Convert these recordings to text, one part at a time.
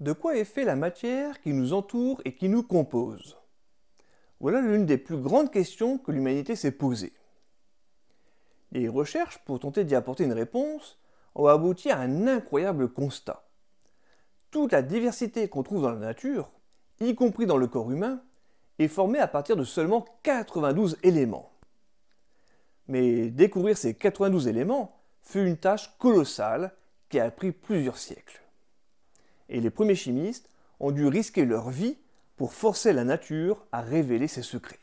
De quoi est fait la matière qui nous entoure et qui nous compose Voilà l'une des plus grandes questions que l'humanité s'est posée. Les recherches, pour tenter d'y apporter une réponse, ont abouti à un incroyable constat. Toute la diversité qu'on trouve dans la nature, y compris dans le corps humain, est formée à partir de seulement 92 éléments. Mais découvrir ces 92 éléments fut une tâche colossale qui a pris plusieurs siècles et les premiers chimistes ont dû risquer leur vie pour forcer la nature à révéler ses secrets.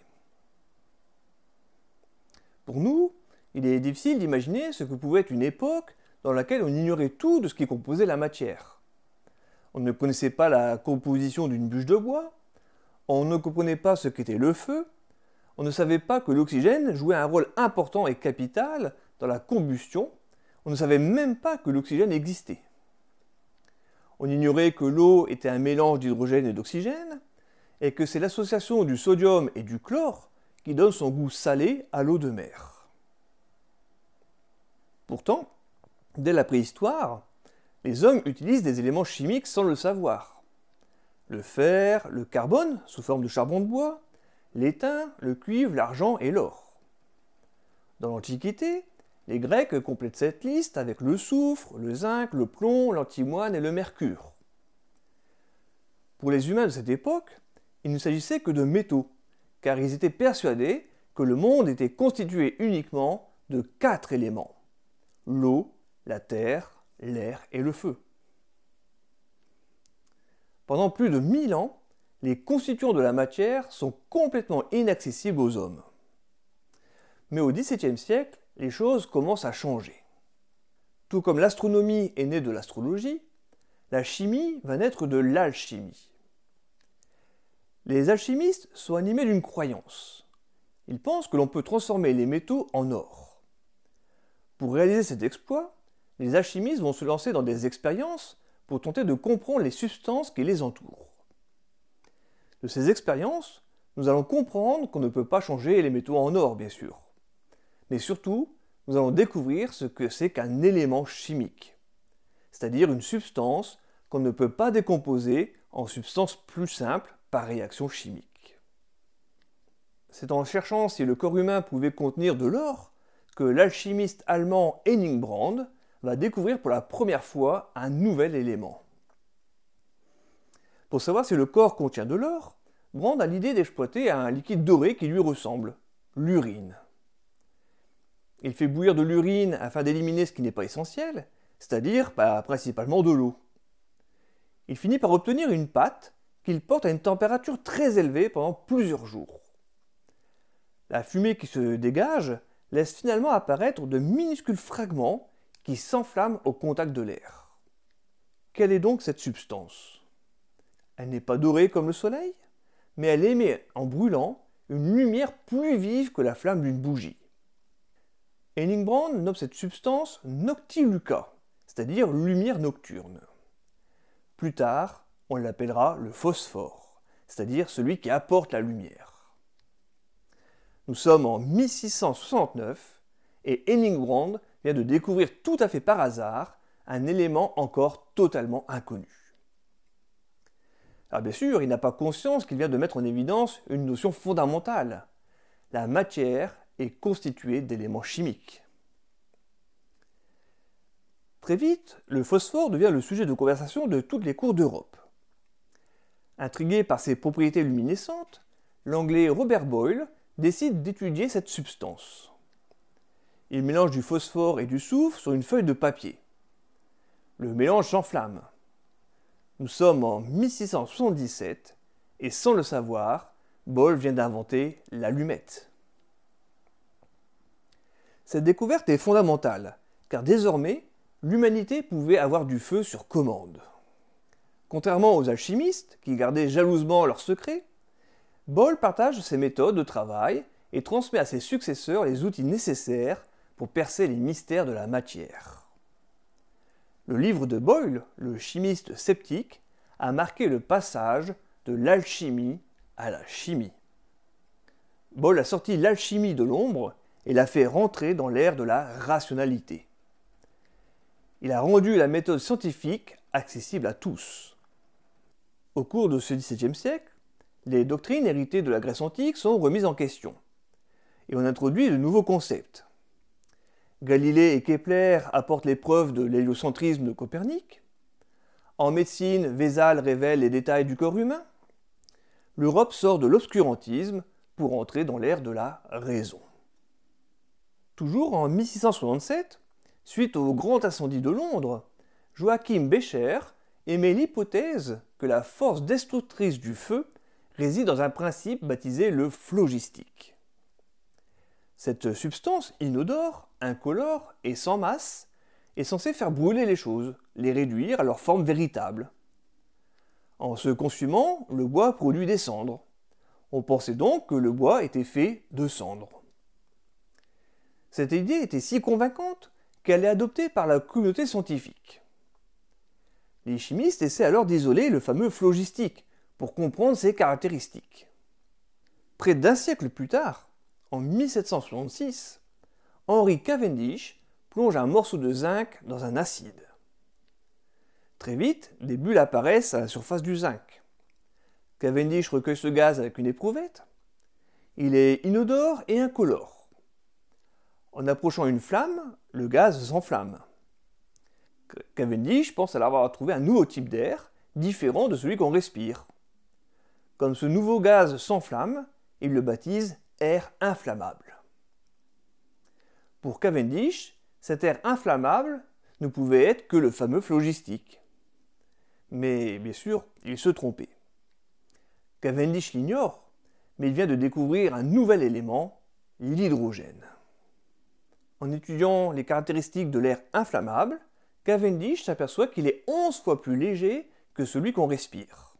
Pour nous, il est difficile d'imaginer ce que pouvait être une époque dans laquelle on ignorait tout de ce qui composait la matière. On ne connaissait pas la composition d'une bûche de bois, on ne comprenait pas ce qu'était le feu, on ne savait pas que l'oxygène jouait un rôle important et capital dans la combustion, on ne savait même pas que l'oxygène existait on ignorait que l'eau était un mélange d'hydrogène et d'oxygène, et que c'est l'association du sodium et du chlore qui donne son goût salé à l'eau de mer. Pourtant, dès la préhistoire, les hommes utilisent des éléments chimiques sans le savoir. Le fer, le carbone sous forme de charbon de bois, l'étain, le cuivre, l'argent et l'or. Dans l'Antiquité, les Grecs complètent cette liste avec le soufre, le zinc, le plomb, l'antimoine et le mercure. Pour les humains de cette époque, il ne s'agissait que de métaux, car ils étaient persuadés que le monde était constitué uniquement de quatre éléments l'eau, la terre, l'air et le feu. Pendant plus de 1000 ans, les constituants de la matière sont complètement inaccessibles aux hommes. Mais au XVIIe siècle, les choses commencent à changer. Tout comme l'astronomie est née de l'astrologie, la chimie va naître de l'alchimie. Les alchimistes sont animés d'une croyance. Ils pensent que l'on peut transformer les métaux en or. Pour réaliser cet exploit, les alchimistes vont se lancer dans des expériences pour tenter de comprendre les substances qui les entourent. De ces expériences, nous allons comprendre qu'on ne peut pas changer les métaux en or, bien sûr mais surtout, nous allons découvrir ce que c'est qu'un élément chimique, c'est-à-dire une substance qu'on ne peut pas décomposer en substances plus simples par réaction chimique. C'est en cherchant si le corps humain pouvait contenir de l'or que l'alchimiste allemand Henning Brand va découvrir pour la première fois un nouvel élément. Pour savoir si le corps contient de l'or, Brand a l'idée d'exploiter un liquide doré qui lui ressemble, l'urine. Il fait bouillir de l'urine afin d'éliminer ce qui n'est pas essentiel, c'est-à-dire bah, principalement de l'eau. Il finit par obtenir une pâte qu'il porte à une température très élevée pendant plusieurs jours. La fumée qui se dégage laisse finalement apparaître de minuscules fragments qui s'enflamment au contact de l'air. Quelle est donc cette substance Elle n'est pas dorée comme le soleil, mais elle émet en brûlant une lumière plus vive que la flamme d'une bougie. Henningbrand nomme cette substance Noctiluca, c'est-à-dire lumière nocturne. Plus tard, on l'appellera le phosphore, c'est-à-dire celui qui apporte la lumière. Nous sommes en 1669 et Henningbrand vient de découvrir tout à fait par hasard un élément encore totalement inconnu. bien sûr, il n'a pas conscience qu'il vient de mettre en évidence une notion fondamentale. La matière est constitué d'éléments chimiques. Très vite, le phosphore devient le sujet de conversation de toutes les cours d'Europe. Intrigué par ses propriétés luminescentes, l'anglais Robert Boyle décide d'étudier cette substance. Il mélange du phosphore et du soufre sur une feuille de papier. Le mélange s'enflamme. Nous sommes en 1677 et sans le savoir, Boyle vient d'inventer l'allumette. Cette découverte est fondamentale, car désormais, l'humanité pouvait avoir du feu sur commande. Contrairement aux alchimistes, qui gardaient jalousement leurs secrets, Boyle partage ses méthodes de travail et transmet à ses successeurs les outils nécessaires pour percer les mystères de la matière. Le livre de Boyle, le chimiste sceptique, a marqué le passage de l'alchimie à la chimie. Boyle a sorti L'alchimie de l'ombre et l'a fait rentrer dans l'ère de la rationalité. Il a rendu la méthode scientifique accessible à tous. Au cours de ce XVIIe siècle, les doctrines héritées de la Grèce antique sont remises en question, et on introduit de nouveaux concepts. Galilée et Kepler apportent les preuves de l'héliocentrisme de Copernic. En médecine, Vézal révèle les détails du corps humain. L'Europe sort de l'obscurantisme pour entrer dans l'ère de la raison. Toujours en 1667, suite au grand incendie de Londres, Joachim Becher émet l'hypothèse que la force destructrice du feu réside dans un principe baptisé le phlogistique. Cette substance inodore, incolore et sans masse est censée faire brûler les choses, les réduire à leur forme véritable. En se consumant, le bois produit des cendres. On pensait donc que le bois était fait de cendres. Cette idée était si convaincante qu'elle est adoptée par la communauté scientifique. Les chimistes essaient alors d'isoler le fameux phlogistique pour comprendre ses caractéristiques. Près d'un siècle plus tard, en 1766, Henry Cavendish plonge un morceau de zinc dans un acide. Très vite, des bulles apparaissent à la surface du zinc. Cavendish recueille ce gaz avec une éprouvette. Il est inodore et incolore. En approchant une flamme, le gaz s'enflamme. Cavendish pense alors avoir trouvé un nouveau type d'air, différent de celui qu'on respire. Comme ce nouveau gaz s'enflamme, il le baptise air inflammable. Pour Cavendish, cet air inflammable ne pouvait être que le fameux phlogistique. Mais bien sûr, il se trompait. Cavendish l'ignore, mais il vient de découvrir un nouvel élément, l'hydrogène. En étudiant les caractéristiques de l'air inflammable, Cavendish s'aperçoit qu'il est 11 fois plus léger que celui qu'on respire.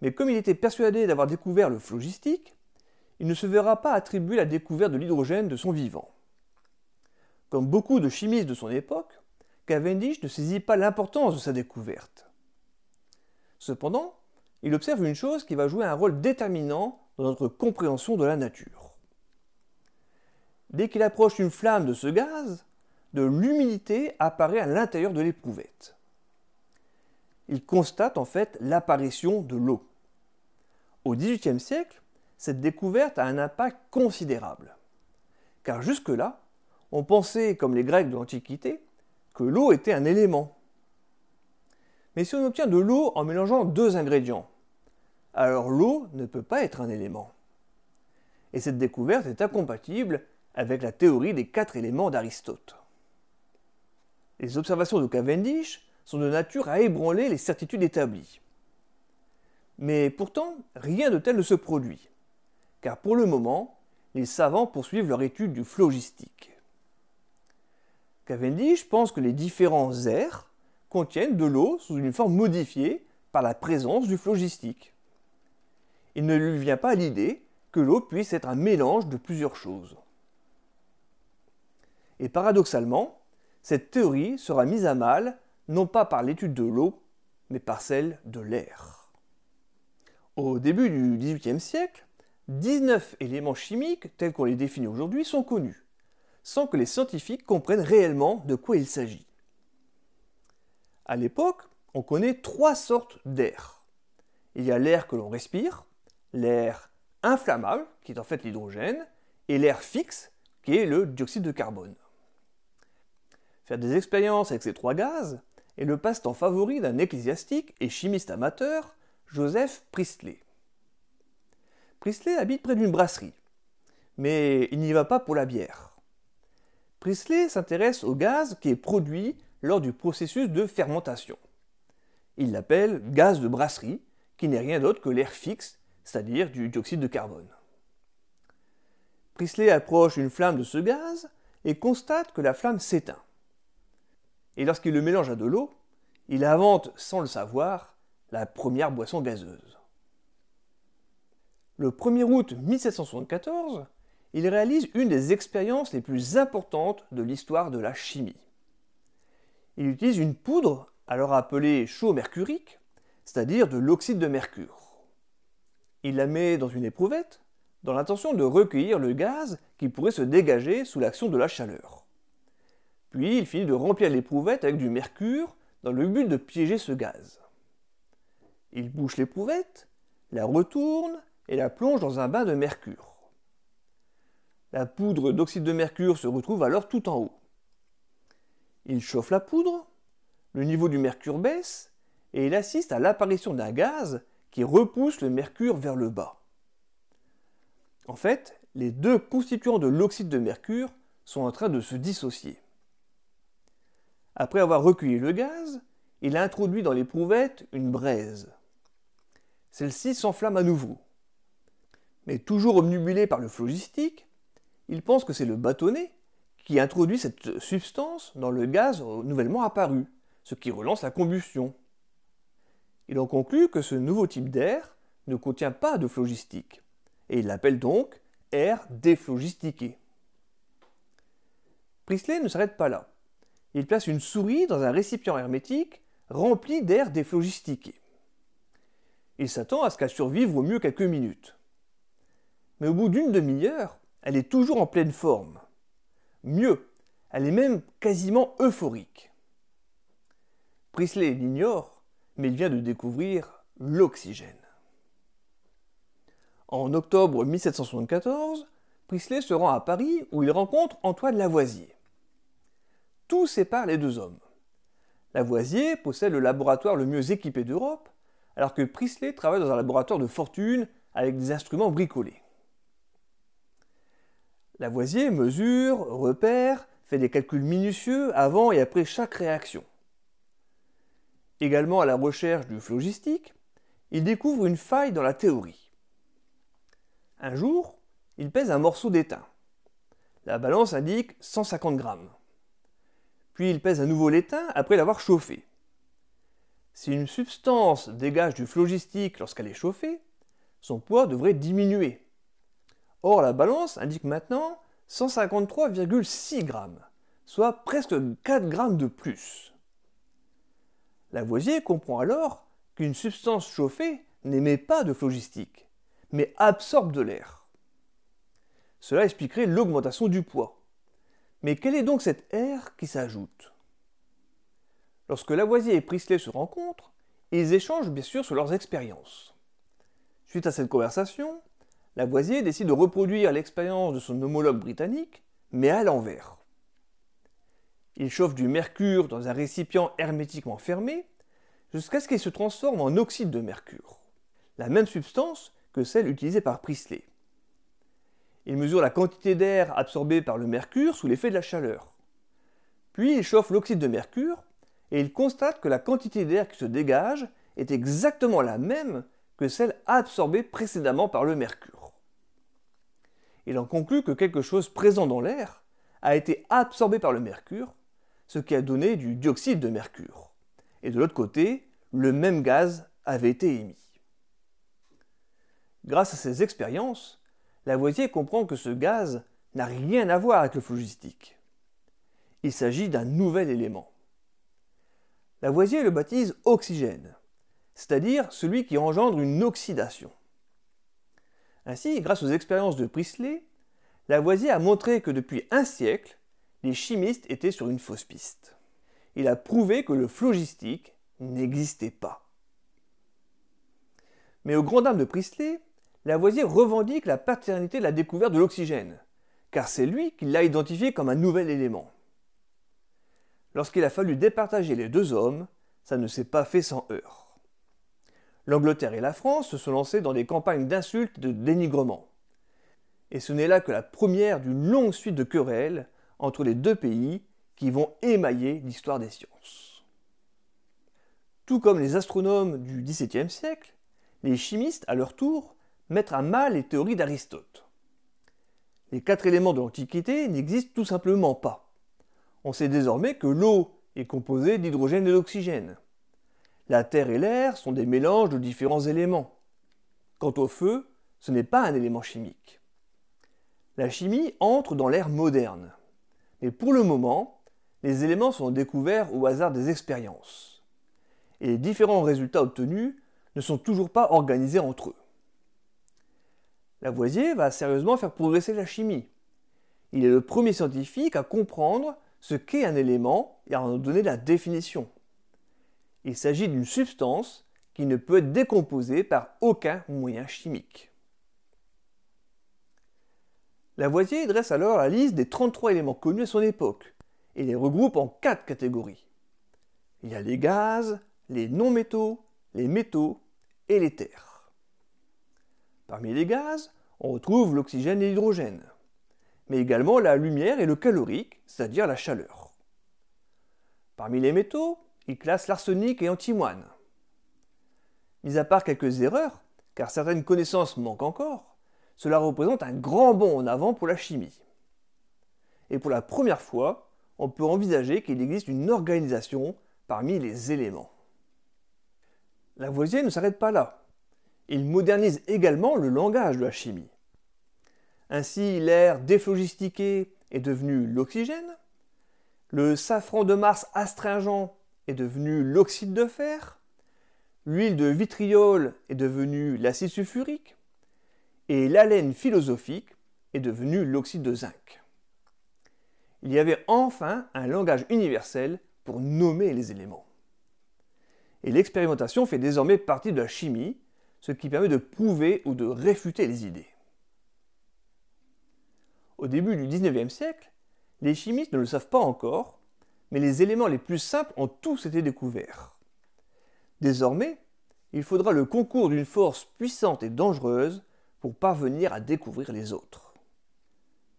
Mais comme il était persuadé d'avoir découvert le phlogistique, il ne se verra pas attribuer la découverte de l'hydrogène de son vivant. Comme beaucoup de chimistes de son époque, Cavendish ne saisit pas l'importance de sa découverte. Cependant, il observe une chose qui va jouer un rôle déterminant dans notre compréhension de la nature. Dès qu'il approche une flamme de ce gaz, de l'humidité apparaît à l'intérieur de l'éprouvette. Il constate en fait l'apparition de l'eau. Au XVIIIe siècle, cette découverte a un impact considérable. Car jusque-là, on pensait, comme les Grecs de l'Antiquité, que l'eau était un élément. Mais si on obtient de l'eau en mélangeant deux ingrédients, alors l'eau ne peut pas être un élément. Et cette découverte est incompatible avec la théorie des quatre éléments d'Aristote. Les observations de Cavendish sont de nature à ébranler les certitudes établies. Mais pourtant, rien de tel ne se produit, car pour le moment, les savants poursuivent leur étude du phlogistique. Cavendish pense que les différents airs contiennent de l'eau sous une forme modifiée par la présence du phlogistique. Il ne lui vient pas l'idée que l'eau puisse être un mélange de plusieurs choses. Et paradoxalement, cette théorie sera mise à mal non pas par l'étude de l'eau, mais par celle de l'air. Au début du XVIIIe siècle, 19 éléments chimiques tels qu'on les définit aujourd'hui sont connus, sans que les scientifiques comprennent réellement de quoi il s'agit. À l'époque, on connaît trois sortes d'air. Il y a l'air que l'on respire, l'air inflammable, qui est en fait l'hydrogène, et l'air fixe, qui est le dioxyde de carbone faire des expériences avec ces trois gaz est le passe-temps favori d'un ecclésiastique et chimiste amateur, Joseph Priestley. Priestley habite près d'une brasserie, mais il n'y va pas pour la bière. Priestley s'intéresse au gaz qui est produit lors du processus de fermentation. Il l'appelle gaz de brasserie, qui n'est rien d'autre que l'air fixe, c'est-à-dire du dioxyde de carbone. Priestley approche une flamme de ce gaz et constate que la flamme s'éteint et lorsqu'il le mélange à de l'eau, il invente, sans le savoir, la première boisson gazeuse. Le 1er août 1774, il réalise une des expériences les plus importantes de l'histoire de la chimie. Il utilise une poudre, alors appelée chaud mercurique, c'est-à-dire de l'oxyde de mercure. Il la met dans une éprouvette dans l'intention de recueillir le gaz qui pourrait se dégager sous l'action de la chaleur. Puis il finit de remplir l'éprouvette avec du mercure dans le but de piéger ce gaz. Il bouche l'éprouvette, la retourne et la plonge dans un bain de mercure. La poudre d'oxyde de mercure se retrouve alors tout en haut. Il chauffe la poudre, le niveau du mercure baisse et il assiste à l'apparition d'un gaz qui repousse le mercure vers le bas. En fait, les deux constituants de l'oxyde de mercure sont en train de se dissocier. Après avoir recueilli le gaz, il a introduit dans l'éprouvette une braise. Celle-ci s'enflamme à nouveau. Mais toujours obnubilé par le phlogistique, il pense que c'est le bâtonnet qui introduit cette substance dans le gaz nouvellement apparu, ce qui relance la combustion. Il en conclut que ce nouveau type d'air ne contient pas de phlogistique, et il l'appelle donc air déphlogistiqué. Prisley ne s'arrête pas là. Il place une souris dans un récipient hermétique rempli d'air déphlogistiqué. Il s'attend à ce qu'elle survive au mieux quelques minutes. Mais au bout d'une demi-heure, elle est toujours en pleine forme. Mieux, elle est même quasiment euphorique. Prisley l'ignore, mais il vient de découvrir l'oxygène. En octobre 1774, Prisley se rend à Paris où il rencontre Antoine Lavoisier. Tout sépare les deux hommes. Lavoisier possède le laboratoire le mieux équipé d'Europe, alors que Priestley travaille dans un laboratoire de fortune avec des instruments bricolés. Lavoisier mesure, repère, fait des calculs minutieux avant et après chaque réaction. Également à la recherche du phlogistique, il découvre une faille dans la théorie. Un jour, il pèse un morceau d'étain. La balance indique 150 grammes puis il pèse à nouveau l'étain après l'avoir chauffé. Si une substance dégage du phlogistique lorsqu'elle est chauffée, son poids devrait diminuer. Or, la balance indique maintenant 153,6 g, soit presque 4 g de plus. Lavoisier comprend alors qu'une substance chauffée n'émet pas de phlogistique, mais absorbe de l'air. Cela expliquerait l'augmentation du poids. Mais quelle est donc cette R qui s'ajoute Lorsque Lavoisier et Priestley se rencontrent, ils échangent bien sûr sur leurs expériences. Suite à cette conversation, Lavoisier décide de reproduire l'expérience de son homologue britannique, mais à l'envers. Il chauffe du mercure dans un récipient hermétiquement fermé jusqu'à ce qu'il se transforme en oxyde de mercure, la même substance que celle utilisée par Priestley. Il mesure la quantité d'air absorbée par le mercure sous l'effet de la chaleur. Puis il chauffe l'oxyde de mercure et il constate que la quantité d'air qui se dégage est exactement la même que celle absorbée précédemment par le mercure. Il en conclut que quelque chose présent dans l'air a été absorbé par le mercure, ce qui a donné du dioxyde de mercure. Et de l'autre côté, le même gaz avait été émis. Grâce à ces expériences, Lavoisier comprend que ce gaz n'a rien à voir avec le phlogistique. Il s'agit d'un nouvel élément. Lavoisier le baptise oxygène, c'est-à-dire celui qui engendre une oxydation. Ainsi, grâce aux expériences de Priestley, Lavoisier a montré que depuis un siècle, les chimistes étaient sur une fausse piste. Il a prouvé que le phlogistique n'existait pas. Mais au grand dam de Priestley, Lavoisier revendique la paternité de la découverte de l'oxygène, car c'est lui qui l'a identifié comme un nouvel élément. Lorsqu'il a fallu départager les deux hommes, ça ne s'est pas fait sans heurts. L'Angleterre et la France se sont lancées dans des campagnes d'insultes et de dénigrement. Et ce n'est là que la première d'une longue suite de querelles entre les deux pays qui vont émailler l'histoire des sciences. Tout comme les astronomes du XVIIe siècle, les chimistes, à leur tour, mettre à mal les théories d'Aristote. Les quatre éléments de l'Antiquité n'existent tout simplement pas. On sait désormais que l'eau est composée d'hydrogène et d'oxygène. La terre et l'air sont des mélanges de différents éléments. Quant au feu, ce n'est pas un élément chimique. La chimie entre dans l'ère moderne. Mais pour le moment, les éléments sont découverts au hasard des expériences. Et les différents résultats obtenus ne sont toujours pas organisés entre eux. Lavoisier va sérieusement faire progresser la chimie. Il est le premier scientifique à comprendre ce qu'est un élément et à en donner la définition. Il s'agit d'une substance qui ne peut être décomposée par aucun moyen chimique. Lavoisier dresse alors la liste des 33 éléments connus à son époque et les regroupe en quatre catégories. Il y a les gaz, les non-métaux, les métaux et les terres. Parmi les gaz, on retrouve l'oxygène et l'hydrogène, mais également la lumière et le calorique, c'est-à-dire la chaleur. Parmi les métaux, il classe l'arsenic et l'antimoine. Mis à part quelques erreurs, car certaines connaissances manquent encore, cela représente un grand bond en avant pour la chimie. Et pour la première fois, on peut envisager qu'il existe une organisation parmi les éléments. La Lavoisier ne s'arrête pas là il modernise également le langage de la chimie. Ainsi, l'air déphlogistiqué est devenu l'oxygène, le safran de Mars astringent est devenu l'oxyde de fer, l'huile de vitriol est devenue l'acide sulfurique, et l'haleine philosophique est devenue l'oxyde de zinc. Il y avait enfin un langage universel pour nommer les éléments. Et l'expérimentation fait désormais partie de la chimie, ce qui permet de prouver ou de réfuter les idées. Au début du 19e siècle, les chimistes ne le savent pas encore, mais les éléments les plus simples ont tous été découverts. Désormais, il faudra le concours d'une force puissante et dangereuse pour parvenir à découvrir les autres.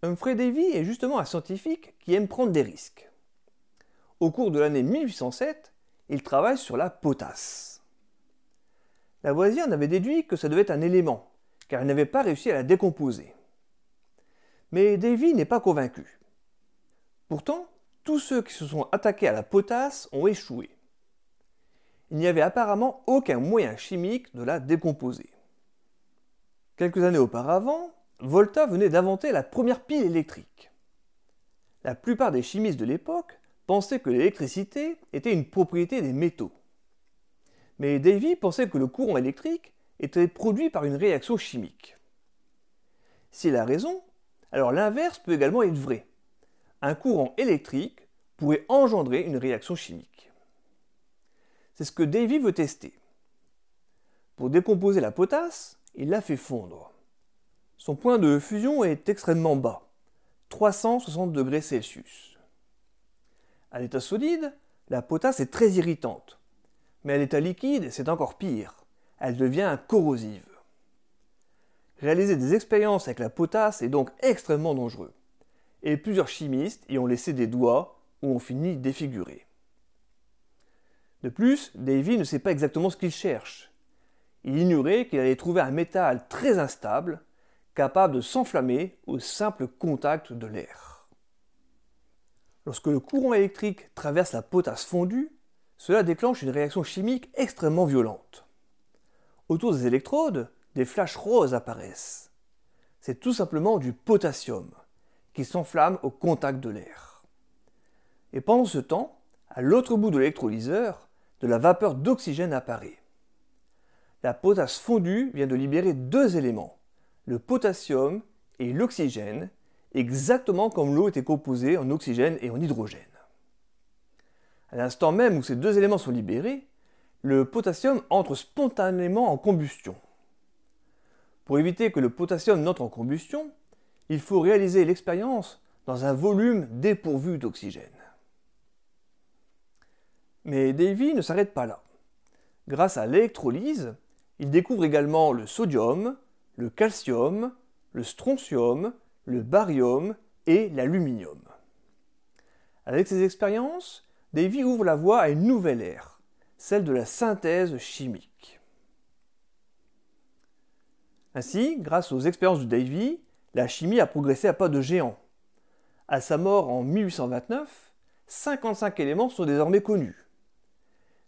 Humphrey Davy est justement un scientifique qui aime prendre des risques. Au cours de l'année 1807, il travaille sur la potasse. La voisine avait déduit que ça devait être un élément, car elle n'avait pas réussi à la décomposer. Mais Davy n'est pas convaincu. Pourtant, tous ceux qui se sont attaqués à la potasse ont échoué. Il n'y avait apparemment aucun moyen chimique de la décomposer. Quelques années auparavant, Volta venait d'inventer la première pile électrique. La plupart des chimistes de l'époque pensaient que l'électricité était une propriété des métaux mais Davy pensait que le courant électrique était produit par une réaction chimique. S'il a raison, alors l'inverse peut également être vrai. Un courant électrique pourrait engendrer une réaction chimique. C'est ce que Davy veut tester. Pour décomposer la potasse, il la fait fondre. Son point de fusion est extrêmement bas, 360 degrés Celsius. À l'état solide, la potasse est très irritante, mais à l'état liquide, c'est encore pire. Elle devient corrosive. Réaliser des expériences avec la potasse est donc extrêmement dangereux. Et plusieurs chimistes y ont laissé des doigts ou ont fini défigurés. De plus, Davy ne sait pas exactement ce qu'il cherche. Il ignorait qu'il allait trouver un métal très instable, capable de s'enflammer au simple contact de l'air. Lorsque le courant électrique traverse la potasse fondue, cela déclenche une réaction chimique extrêmement violente. Autour des électrodes, des flashs roses apparaissent. C'est tout simplement du potassium qui s'enflamme au contact de l'air. Et pendant ce temps, à l'autre bout de l'électrolyseur, de la vapeur d'oxygène apparaît. La potasse fondue vient de libérer deux éléments, le potassium et l'oxygène, exactement comme l'eau était composée en oxygène et en hydrogène. À l'instant même où ces deux éléments sont libérés, le potassium entre spontanément en combustion. Pour éviter que le potassium n'entre en combustion, il faut réaliser l'expérience dans un volume dépourvu d'oxygène. Mais Davy ne s'arrête pas là. Grâce à l'électrolyse, il découvre également le sodium, le calcium, le strontium, le barium et l'aluminium. Avec ces expériences, Davy ouvre la voie à une nouvelle ère, celle de la synthèse chimique. Ainsi, grâce aux expériences de Davy, la chimie a progressé à pas de géant. À sa mort en 1829, 55 éléments sont désormais connus.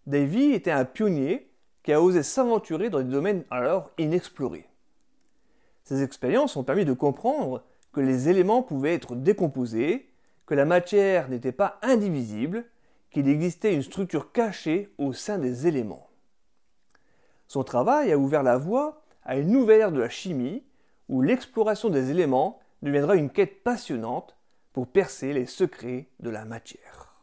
Davy était un pionnier qui a osé s'aventurer dans des domaines alors inexplorés. Ses expériences ont permis de comprendre que les éléments pouvaient être décomposés, que la matière n'était pas indivisible qu'il existait une structure cachée au sein des éléments. Son travail a ouvert la voie à une nouvelle ère de la chimie où l'exploration des éléments deviendra une quête passionnante pour percer les secrets de la matière.